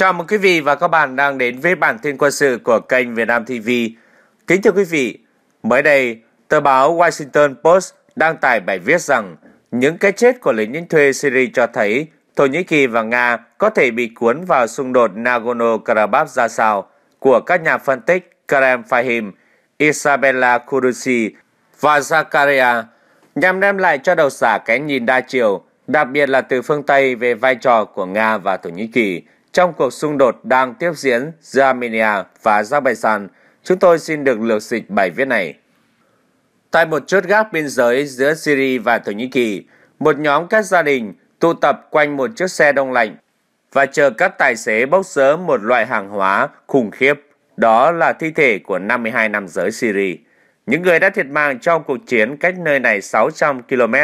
Chào mừng quý vị và các bạn đang đến với bản tin quân sự của kênh Việt Nam TV. Kính thưa quý vị, mới đây, tờ báo Washington Post đăng tải bài viết rằng những cái chết của lính đánh thuê Syria cho thấy Thổ Nhĩ Kỳ và Nga có thể bị cuốn vào xung đột Nagorno-Karabakh ra sao của các nhà phân tích Karem Fahim, Isabella kurusi và Zakaria nhằm đem lại cho đầu giả cái nhìn đa chiều, đặc biệt là từ phương Tây về vai trò của Nga và Thổ Nhĩ Kỳ – trong cuộc xung đột đang tiếp diễn giữa Armenia và Azerbaijan, chúng tôi xin được lược dịch bài viết này. Tại một chốt gác biên giới giữa Syria và Thổ Nhĩ Kỳ, một nhóm các gia đình tụ tập quanh một chiếc xe đông lạnh và chờ các tài xế bốc sớ một loại hàng hóa khủng khiếp, đó là thi thể của 52 nam giới Syria, những người đã thiệt mạng trong cuộc chiến cách nơi này 600 km.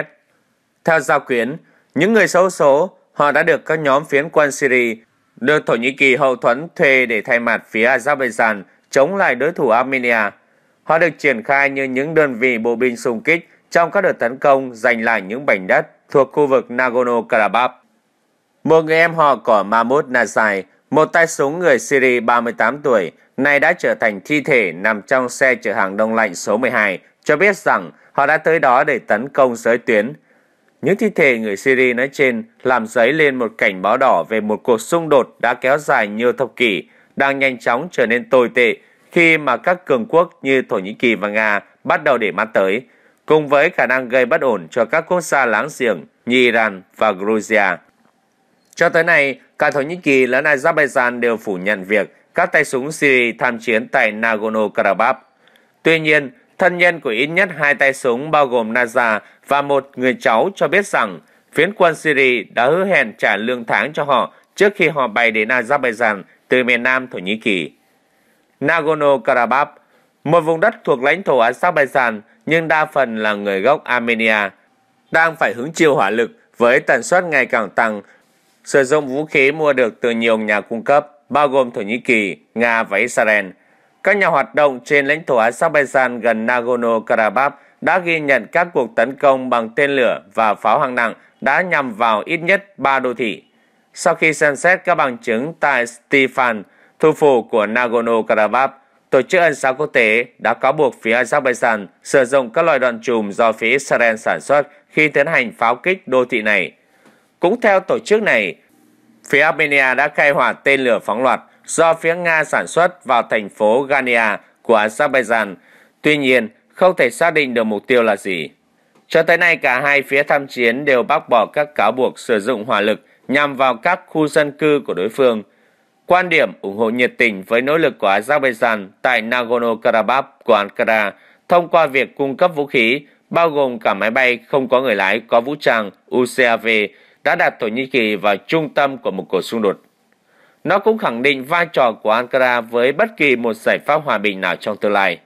Theo giao quyến, những người xấu số, họ đã được các nhóm phiến quân Syria được Thổ Nhĩ Kỳ hậu thuẫn thuê để thay mặt phía Azerbaijan chống lại đối thủ Armenia. Họ được triển khai như những đơn vị bộ binh xung kích trong các đợt tấn công giành lại những mảnh đất thuộc khu vực Nagorno-Karabakh. Một người em họ của Mahmoud Nazai, một tay súng người Syria 38 tuổi, nay đã trở thành thi thể nằm trong xe chở hàng đông lạnh số 12, cho biết rằng họ đã tới đó để tấn công giới tuyến. Những thi thể người Syria nói trên làm dấy lên một cảnh báo đỏ về một cuộc xung đột đã kéo dài nhiều thập kỷ, đang nhanh chóng trở nên tồi tệ khi mà các cường quốc như Thổ Nhĩ Kỳ và Nga bắt đầu để mắt tới, cùng với khả năng gây bất ổn cho các quốc gia láng giềng như Iran và Georgia. Cho tới nay, cả Thổ Nhĩ Kỳ lẫn Azerbaijan đều phủ nhận việc các tay súng Syria tham chiến tại Nagorno-Karabakh. Tuy nhiên, Thân nhân của ít nhất hai tay súng bao gồm Naza và một người cháu cho biết rằng phiến quân Syria đã hứa hẹn trả lương tháng cho họ trước khi họ bay đến Azerbaijan từ miền nam Thổ Nhĩ Kỳ. Nagorno-Karabakh, một vùng đất thuộc lãnh thổ Azerbaijan nhưng đa phần là người gốc Armenia, đang phải hứng chịu hỏa lực với tần suất ngày càng tăng, sử dụng vũ khí mua được từ nhiều nhà cung cấp, bao gồm Thổ Nhĩ Kỳ, Nga và Israel – các nhà hoạt động trên lãnh thổ Azerbaijan gần Nagorno-Karabakh đã ghi nhận các cuộc tấn công bằng tên lửa và pháo hạng nặng đã nhằm vào ít nhất 3 đô thị. Sau khi xem xét các bằng chứng tại Stefan, thủ phủ của Nagorno-Karabakh, Tổ chức Ân xá Quốc tế đã cáo buộc phía Azerbaijan sử dụng các loại đạn trùm do phía Israel sản xuất khi tiến hành pháo kích đô thị này. Cũng theo tổ chức này, phía Armenia đã khai hỏa tên lửa phóng loạt do phía Nga sản xuất vào thành phố Gania của Azerbaijan. Tuy nhiên, không thể xác định được mục tiêu là gì. Cho tới nay, cả hai phía tham chiến đều bác bỏ các cáo buộc sử dụng hỏa lực nhằm vào các khu dân cư của đối phương. Quan điểm ủng hộ nhiệt tình với nỗ lực của Azerbaijan tại Nagorno-Karabakh của Ankara thông qua việc cung cấp vũ khí, bao gồm cả máy bay không có người lái có vũ trang UCAV đã đặt Thổ Nhĩ Kỳ vào trung tâm của một cuộc xung đột nó cũng khẳng định vai trò của Ankara với bất kỳ một giải pháp hòa bình nào trong tương lai.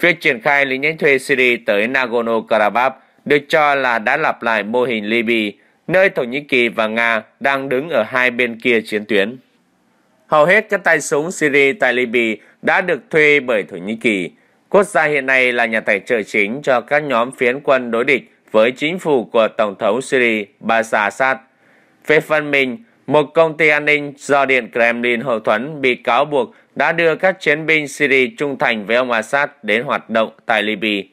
Việc triển khai lính đánh thuê Syria tới Nagorno-Karabakh được cho là đã lặp lại mô hình Libya, nơi Thổ Nhĩ Kỳ và Nga đang đứng ở hai bên kia chiến tuyến. Hầu hết các tay súng Syria tại Libya đã được thuê bởi Thổ Nhĩ Kỳ. Quốc gia hiện nay là nhà tài trợ chính cho các nhóm phiến quân đối địch với chính phủ của Tổng thống Syria Bashar Assad. Về phần mình, một công ty an ninh do Điện Kremlin hậu thuẫn bị cáo buộc đã đưa các chiến binh Syria trung thành với ông Assad đến hoạt động tại Libya.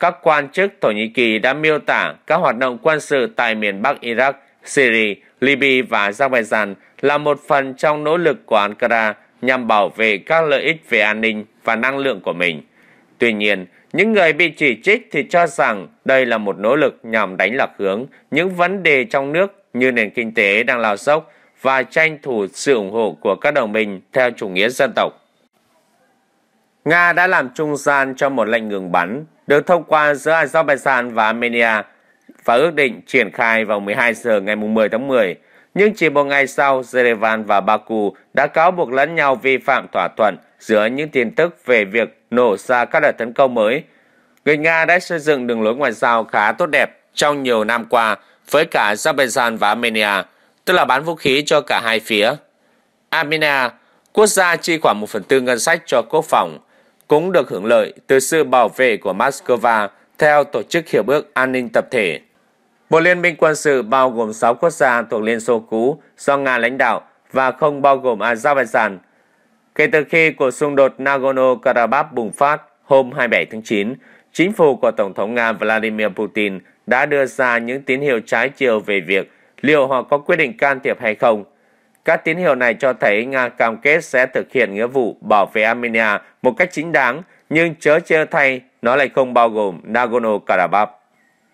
Các quan chức Thổ Nhĩ Kỳ đã miêu tả các hoạt động quân sự tại miền Bắc Iraq, Syria, Libya và Azerbaijan là một phần trong nỗ lực của Ankara nhằm bảo vệ các lợi ích về an ninh và năng lượng của mình. Tuy nhiên, những người bị chỉ trích thì cho rằng đây là một nỗ lực nhằm đánh lạc hướng những vấn đề trong nước như nền kinh tế đang lao dốc và tranh thủ sự ủng hộ của các đồng minh theo chủ nghĩa dân tộc. Nga đã làm trung gian cho một lệnh ngừng bắn được thông qua giữa Azerbaijan và Armenia và ước định triển khai vào 12 giờ ngày 10 tháng 10. Nhưng chỉ một ngày sau, Yerevan và Baku đã cáo buộc lẫn nhau vi phạm thỏa thuận giữa những tin tức về việc nổ ra các đợt tấn công mới. Người Nga đã xây dựng đường lối ngoại giao khá tốt đẹp trong nhiều năm qua với cả Azerbaijan và Armenia, tức là bán vũ khí cho cả hai phía. Armenia, quốc gia chi khoảng 1 phần tư ngân sách cho quốc phòng, cũng được hưởng lợi từ sự bảo vệ của Moscow theo Tổ chức Hiệp ước An ninh Tập thể. Một liên minh quân sự bao gồm 6 quốc gia thuộc Liên Xô cũ do Nga lãnh đạo và không bao gồm Azerbaijan. Kể từ khi cuộc xung đột Nagorno-Karabakh bùng phát hôm 27 tháng 9, chính phủ của Tổng thống Nga Vladimir Putin đã đưa ra những tín hiệu trái chiều về việc liệu họ có quyết định can thiệp hay không. Các tín hiệu này cho thấy Nga cam kết sẽ thực hiện nghĩa vụ bảo vệ Armenia một cách chính đáng, nhưng chớ chê thay nó lại không bao gồm Nagorno-Karabakh.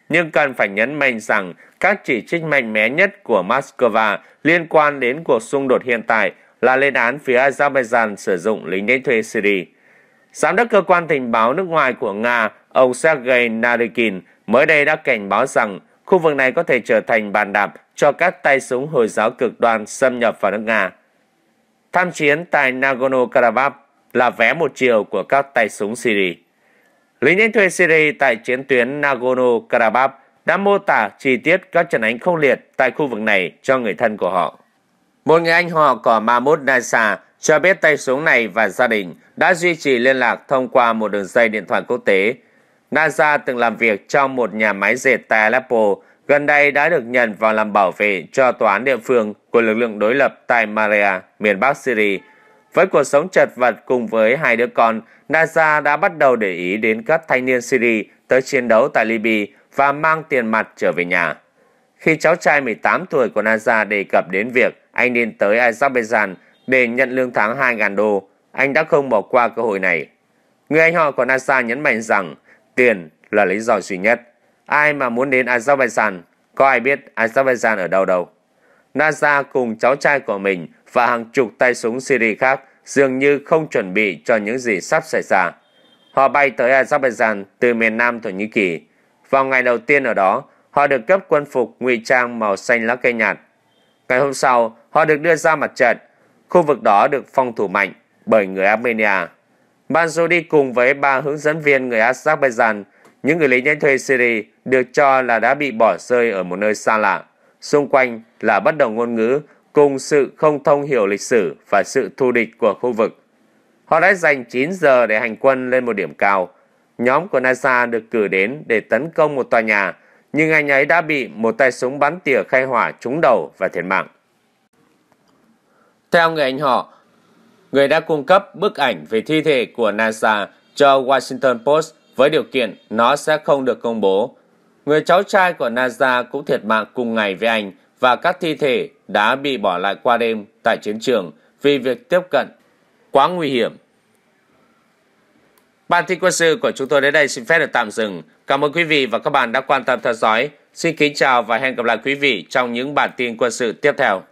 Nhưng cần phải nhấn mạnh rằng các chỉ trích mạnh mẽ nhất của Moscow liên quan đến cuộc xung đột hiện tại là lên án phía Azerbaijan sử dụng lính đánh thuê Syria. Giám đốc cơ quan tình báo nước ngoài của Nga, ông Sergei Narykin mới đây đã cảnh báo rằng khu vực này có thể trở thành bàn đạp cho các tay súng Hồi giáo cực đoan xâm nhập vào nước Nga. Tham chiến tại Nagorno-Karabakh là vé một chiều của các tay súng Syria. Lính đánh thuê Syria tại chiến tuyến Nagorno-Karabakh đã mô tả chi tiết các trận đánh khốc liệt tại khu vực này cho người thân của họ. Một người anh họ của Mahmoud Nasa cho biết tay súng này và gia đình đã duy trì liên lạc thông qua một đường dây điện thoại quốc tế Gaza từng làm việc trong một nhà máy dệt tại Aleppo, gần đây đã được nhận vào làm bảo vệ cho tòa án địa phương của lực lượng đối lập tại Maria, miền Bắc Syria. Với cuộc sống chật vật cùng với hai đứa con, Gaza đã bắt đầu để ý đến các thanh niên Syria tới chiến đấu tại Libya và mang tiền mặt trở về nhà. Khi cháu trai 18 tuổi của Naza đề cập đến việc anh nên tới Azerbaijan để nhận lương tháng 2.000 đô, anh đã không bỏ qua cơ hội này. Người anh họ của NASA nhấn mạnh rằng Tiền là lý do duy nhất. Ai mà muốn đến Azerbaijan, có ai biết Azerbaijan ở đâu đâu. NASA cùng cháu trai của mình và hàng chục tay súng Syria khác dường như không chuẩn bị cho những gì sắp xảy ra. Họ bay tới Azerbaijan từ miền Nam Thổ Nhĩ Kỳ. Vào ngày đầu tiên ở đó, họ được cấp quân phục ngụy trang màu xanh lá cây nhạt. Ngày hôm sau, họ được đưa ra mặt trận. Khu vực đó được phong thủ mạnh bởi người Armenia. Manso đi cùng với ba hướng dẫn viên người Azerbaijan, những người lính đánh thuê Syria được cho là đã bị bỏ rơi ở một nơi xa lạ. Xung quanh là bất đồng ngôn ngữ cùng sự không thông hiểu lịch sử và sự thù địch của khu vực. Họ đã dành 9 giờ để hành quân lên một điểm cao. Nhóm của NASA được cử đến để tấn công một tòa nhà, nhưng anh ấy đã bị một tay súng bắn tỉa khai hỏa trúng đầu và thiệt mạng. Theo người anh họ, người đã cung cấp bức ảnh về thi thể của NASA cho Washington Post với điều kiện nó sẽ không được công bố. Người cháu trai của NASA cũng thiệt mạng cùng ngày với anh và các thi thể đã bị bỏ lại qua đêm tại chiến trường vì việc tiếp cận quá nguy hiểm. Bản tin quân sự của chúng tôi đến đây xin phép được tạm dừng. Cảm ơn quý vị và các bạn đã quan tâm theo dõi. Xin kính chào và hẹn gặp lại quý vị trong những bản tin quân sự tiếp theo.